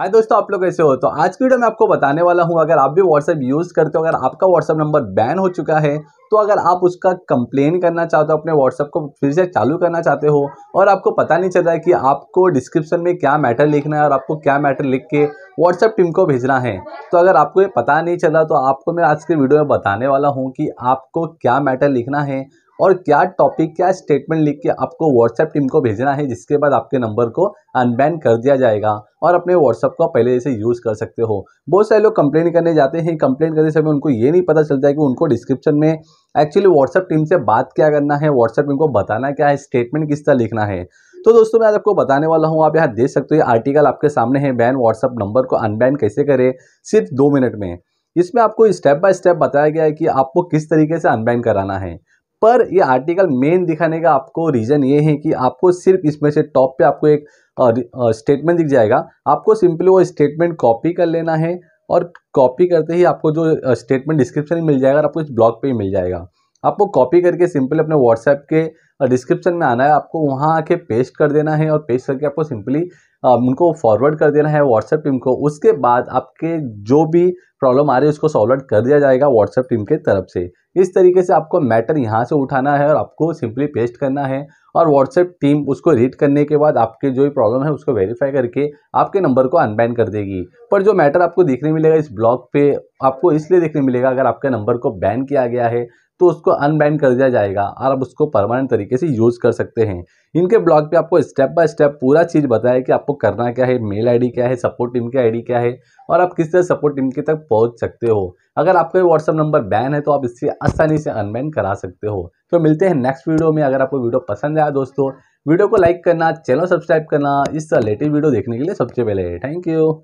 हाय दोस्तों आप लोग कैसे हो तो आज की वीडियो में आपको बताने वाला हूँ अगर आप भी व्हाट्सएप यूज़ करते हो अगर आपका व्हाट्सएप नंबर बैन हो चुका है तो अगर आप उसका कंप्लेन करना चाहते हो अपने व्हाट्सएप को फिर से चालू करना चाहते हो और आपको पता नहीं चल रहा है कि आपको डिस्क्रिप्शन में क्या मैटर लिखना है और आपको क्या मैटर लिख के व्हाट्सएप टीम को भेजना है तो अगर आपको ये पता नहीं चला तो आपको मैं आज के वीडियो में बताने वाला हूँ कि आपको क्या मैटर लिखना है और क्या टॉपिक क्या स्टेटमेंट लिख के आपको व्हाट्सएप टीम को भेजना है जिसके बाद आपके नंबर को अनबैन कर दिया जाएगा और अपने व्हाट्सअप को पहले जैसे यूज़ कर सकते हो बहुत सारे लोग कंप्लेन करने जाते हैं कंप्लेन करते समय उनको ये नहीं पता चलता है कि उनको डिस्क्रिप्शन में एक्चुअली व्हाट्सअप टीम से बात क्या करना है व्हाट्सएप टीम को बताना क्या है स्टेटमेंट किस तरह लिखना है तो दोस्तों मैं आज आपको बताने वाला हूँ आप यहाँ देख सकते हो ये आर्टिकल आपके सामने है बैन व्हाट्सअप नंबर को अनबैन कैसे करें सिर्फ दो मिनट में इसमें आपको स्टेप बाय स्टेप बताया गया है कि आपको किस तरीके से अनबैन कराना है पर ये आर्टिकल मेन दिखाने का आपको रीज़न ये है कि आपको सिर्फ इसमें से टॉप पे आपको एक स्टेटमेंट दिख जाएगा आपको सिंपली वो स्टेटमेंट कॉपी कर लेना है और कॉपी करते ही आपको जो स्टेटमेंट डिस्क्रिप्शन में मिल जाएगा और आपको इस ब्लॉग पे ही मिल जाएगा आपको कॉपी करके सिंपली अपने व्हाट्सएप के डिस्क्रिप्शन में आना है आपको वहाँ आके पेस्ट कर देना है और पेस्ट करके आपको सिंपली उनको फॉरवर्ड कर देना है व्हाट्सएप टीम को उसके बाद आपके जो भी प्रॉब्लम आ रही है उसको सॉल्व आउट कर दिया जाएगा व्हाट्सएप टीम के तरफ से इस तरीके से आपको मैटर यहाँ से उठाना है और आपको सिंपली पेस्ट करना है और व्हाट्सएप टीम उसको रीड करने के बाद आपके जो भी प्रॉब्लम है उसको वेरीफाई करके आपके नंबर को अनबैन कर देगी पर जो मैटर आपको देखने मिलेगा इस ब्लॉग पे आपको इसलिए देखने मिलेगा अगर आपके नंबर को बैन किया गया है तो उसको अनबैन कर दिया जाएगा और आप उसको परमानेंट तरीके से यूज़ कर सकते हैं इनके ब्लॉग पे आपको स्टेप बाय स्टेप पूरा चीज़ बताया कि आपको करना क्या है मेल आईडी क्या है सपोर्ट टीम की आईडी क्या है और आप किस तरह सपोर्ट टीम के तक पहुंच सकते हो अगर आपका व्हाट्सअप नंबर बैन है तो आप इससे आसानी से अनबैन करा सकते हो तो मिलते हैं नेक्स्ट वीडियो में अगर आपको वीडियो पसंद आया दोस्तों वीडियो को लाइक करना चैनल सब्सक्राइब करना इस लेटेस्ट वीडियो देखने के लिए सबसे पहले थैंक यू